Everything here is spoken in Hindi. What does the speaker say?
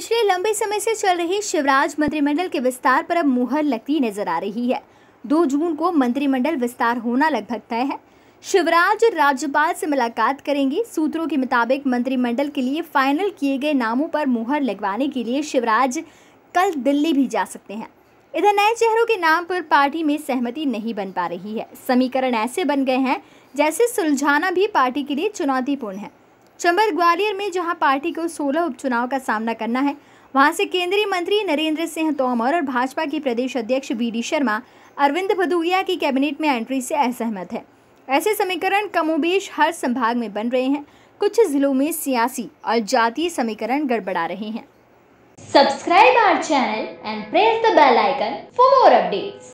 पिछले लंबे समय से चल रहे शिवराज मंत्रिमंडल के विस्तार पर अब मुहर लगती नजर आ रही है दो जून को मंत्रिमंडल विस्तार होना लगभग तय है शिवराज राज्यपाल से मुलाकात करेंगे सूत्रों के मुताबिक मंत्रिमंडल के लिए फाइनल किए गए नामों पर मुहर लगवाने के लिए शिवराज कल दिल्ली भी जा सकते हैं इधर नए चेहरों के नाम पर पार्टी में सहमति नहीं बन पा रही है समीकरण ऐसे बन गए हैं जैसे सुलझाना भी पार्टी के लिए चुनौतीपूर्ण है चंबल ग्वालियर में जहां पार्टी को 16 उपचुनाव का सामना करना है वहां से केंद्रीय मंत्री नरेंद्र सिंह तोमर और भाजपा के प्रदेश अध्यक्ष बी शर्मा अरविंद भदौरिया की कैबिनेट में एंट्री से असहमत है ऐसे समीकरण कमोबेश हर संभाग में बन रहे हैं कुछ जिलों में सियासी और जातीय समीकरण गड़बड़ा रहे हैं subscribe our channel and press the bell icon for more updates